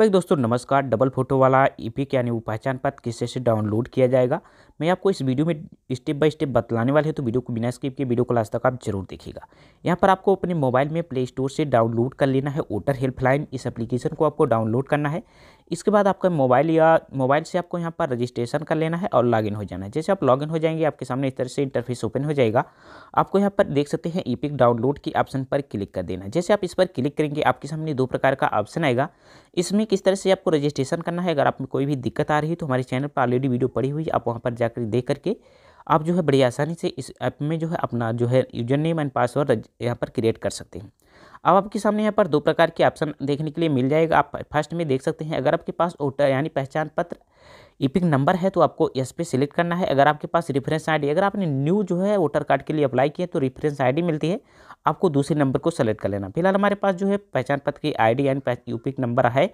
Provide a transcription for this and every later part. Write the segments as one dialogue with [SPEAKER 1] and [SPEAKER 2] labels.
[SPEAKER 1] भाई दोस्तों नमस्कार डबल फोटो वाला ईपिक e यानी वो पहचान पत्र किससे से डाउनलोड किया जाएगा मैं आपको इस वीडियो में स्टेप बाय स्टेप बतलाने वाले हैं तो वीडियो को बिना स्किप के वीडियो को लास्ट तक आप जरूर देखिएगा यहाँ पर आपको अपने मोबाइल में प्ले स्टोर से डाउनलोड कर लेना है वोटर हेल्पलाइन इस एप्लीकेशन को आपको डाउनलोड करना है इसके बाद आपका मोबाइल या मोबाइल से आपको यहाँ पर रजिस्ट्रेशन कर लेना है और लॉगिन हो जाना है जैसे आप लॉगिन हो जाएंगे आपके सामने इस तरह से इंटरफेस ओपन हो जाएगा आपको यहाँ पर देख सकते हैं ईपिक डाउनलोड की ऑप्शन पर क्लिक कर देना है जैसे आप इस पर क्लिक करेंगे आपके सामने दो प्रकार का ऑप्शन आएगा इसमें किस तरह से आपको रजिस्ट्रेशन करना है अगर आप कोई भी दिक्कत आ रही है तो हमारे चैनल पर ऑलरेडी वीडियो पड़ी हुई आप वहाँ पर जा जाकर दे करके आप जो है बड़ी आसानी से इस ऐप में जो है अपना जो है यूजर नेम एंड पासवर्ड यहाँ पर क्रिएट कर सकते हैं अब आपके सामने यहाँ पर दो प्रकार के ऑप्शन देखने के लिए मिल जाएगा आप फर्स्ट में देख सकते हैं अगर आपके पास वोटर यानी पहचान पत्र ईपिक नंबर है तो आपको एस पे सिलेक्ट करना है अगर आपके पास रेफरेंस आईडी अगर आपने न्यू जो है वोटर कार्ड के लिए अप्लाई किया तो रेफरेंस आईडी मिलती है आपको दूसरे नंबर को सेलेक्ट कर लेना फिलहाल हमारे पास जो है पहचान पत्र की आईडी एंड यूपिक नंबर है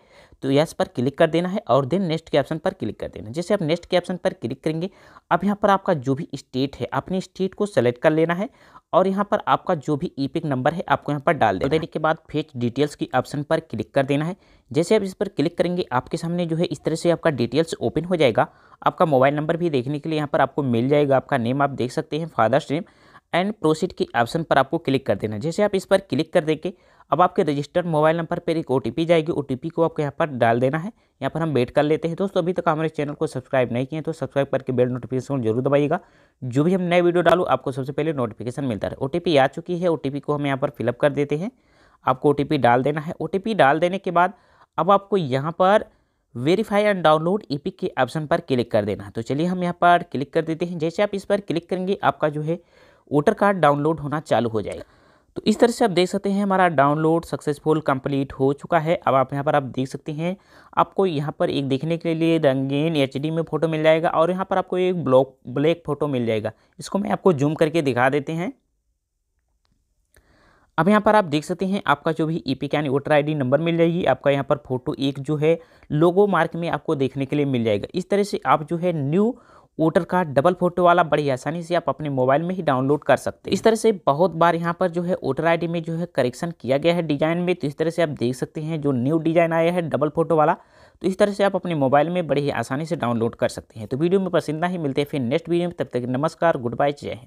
[SPEAKER 1] तो यस पर क्लिक कर देना है और देन नेक्स्ट के ऑप्शन पर क्लिक कर देना जैसे आप नेक्स्ट के ऑप्शन पर क्लिक करेंगे अब यहाँ पर आपका जो भी स्टेट है अपने स्टेट को सेलेक्ट कर लेना है और यहाँ पर आपका जो भी ईपिक नंबर है आपको यहाँ पर डाल देना देने के बाद फेच डिटेल्स की ऑप्शन पर क्लिक कर देना है जैसे आप इस पर क्लिक करेंगे आपके सामने जो है इस तरह से आपका डिटेल्स ओपन हो जाएगा आपका मोबाइल नंबर भी देखने के लिए यहाँ पर आपको मिल जाएगा आपका नेम आप देख सकते हैं फादर्स नेम एंड प्रोसीड के ऑप्शन पर आपको क्लिक कर देना जैसे आप इस पर क्लिक कर देंगे अब आपके रजिस्टर्ड मोबाइल नंबर पर एक ओ जाएगी ओ को आपको यहाँ पर डाल देना है यहाँ पर हम वेट कर लेते हैं दोस्तों अभी तक हमारे चैनल को सब्सक्राइब नहीं किए तो सब्सक्राइब करके बेल नोटिफिकेशन जरूर दबाइएगा जो भी हम नए वीडियो डालू आपको सबसे पहले नोटिफिकेशन मिलता है ओ आ चुकी है ओ को हम यहाँ पर फिलअप कर देते हैं आपको ओ डाल देना है ओ डाल देने के बाद अब आपको यहाँ पर वेरीफाई एंड डाउनलोड ईपिक के ऑप्शन पर क्लिक कर देना तो चलिए हम यहाँ पर क्लिक कर देते हैं जैसे आप इस पर क्लिक करेंगे आपका जो है वोटर कार्ड डाउनलोड होना चालू हो जाएगा तो इस तरह से आप देख सकते हैं हमारा डाउनलोड सक्सेसफुल कंप्लीट हो चुका है अब आप यहाँ पर आप देख सकते हैं आपको यहाँ पर एक देखने के लिए रंगीन एच में फ़ोटो मिल जाएगा और यहाँ पर आपको एक ब्लॉक ब्लैक फ़ोटो मिल जाएगा इसको मैं आपको जूम करके दिखा देते हैं अब यहाँ पर आप देख सकते हैं आपका जो भी E P can voter D number मिल जाएगी आपका यहाँ पर फोटो एक जो है लोगो मार्क में आपको देखने के लिए मिल जाएगा इस तरह से आप जो है new voter card double photo वाला बड़ी आसानी से आप अपने मोबाइल में ही डाउनलोड कर सकते हैं इस तरह से बहुत बार यहाँ पर जो है वोटर डी में जो है करेक्शन किया गया है डिजाइन में तो इस तरह से आप देख सकते हैं जो न्यू डिजाइन आया है डबल फोटो वाला तो इस तरह से आप अपने मोबाइल में बड़ी ही आसानी से डाउनलोड कर सकते हैं तो वीडियो में पसंद ही मिलते हैं फिर नेक्स्ट वीडियो में तब तक नमस्कार गुड बाय जय हिंद